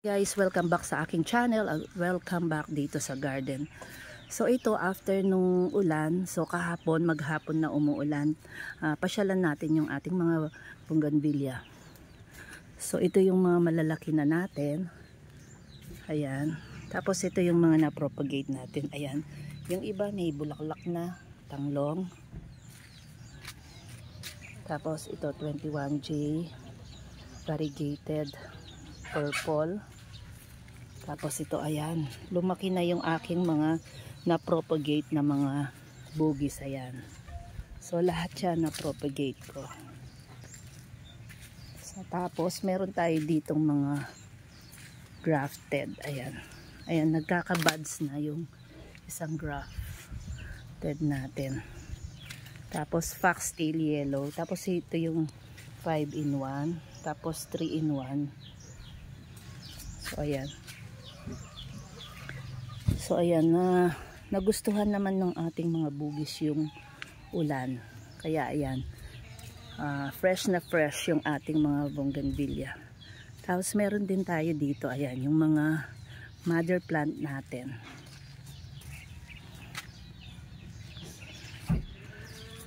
Guys, welcome back sa aking channel. Welcome back dito sa garden. So ito, after nung ulan, so kahapon, maghapon na umuulan, uh, pasyalan natin yung ating mga bougainvillea. So ito yung mga malalaki na natin. Ayan. Tapos ito yung mga na-propagate natin. Ayan. Yung iba may bulaklak na tanglong. Tapos ito, 21J variegated purple tapos ito ayan lumaki na yung aking mga na-propagate na mga bugis ayan so lahat siya na-propagate ko so, tapos meron tayo ditong mga grafted ayan ayan nagkakabuds na yung isang grafted natin tapos foxtail yellow tapos ito yung 5 in 1 tapos 3 in 1 So ayan. So ayan na uh, nagustuhan naman ng ating mga bugis yung ulan. Kaya ayan. Uh, fresh na fresh yung ating mga bougainvillea. Tapos meron din tayo dito ayan yung mga mother plant natin.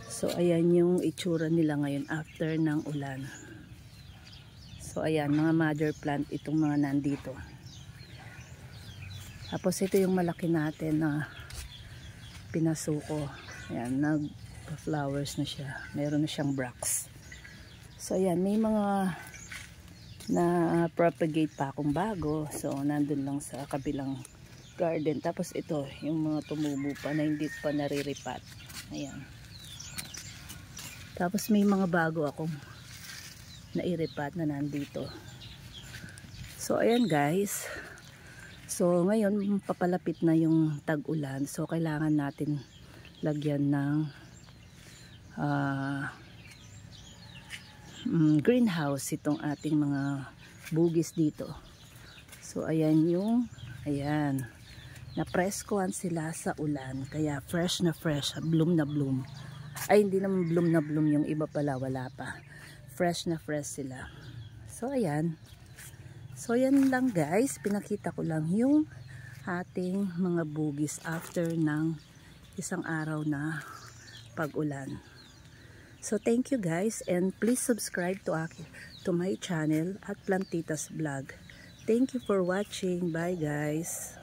So ayan yung itsura nila ngayon after ng ulan. So ayan, mga major plant itong mga nandito. Tapos ito yung malaki natin na pinasuko. Ayan, nag-flowers na siya. Meron na siyang bracts. So ayan, may mga na propagate pa akong bago. So nandun lang sa kabilang garden. Tapos ito, yung mga tumubo pa na hindi pa nariripat. Ayan. Tapos may mga bago akong na iripat na nandito. So ayan guys. So ngayon papalapit na yung tag-ulan. So kailangan natin lagyan ng uh, um, greenhouse itong ating mga bugis dito. So ayan yung ayan na frescoan sila sa ulan kaya fresh na fresh bloom na bloom ay hindi naman bloom na bloom yung iba pala wala pa fresh na fresh sila so ayan so yan lang guys pinakita ko lang yung ating mga bugis after ng isang araw na pag-ulan so thank you guys and please subscribe to, akin, to my channel at Plantitas Vlog thank you for watching bye guys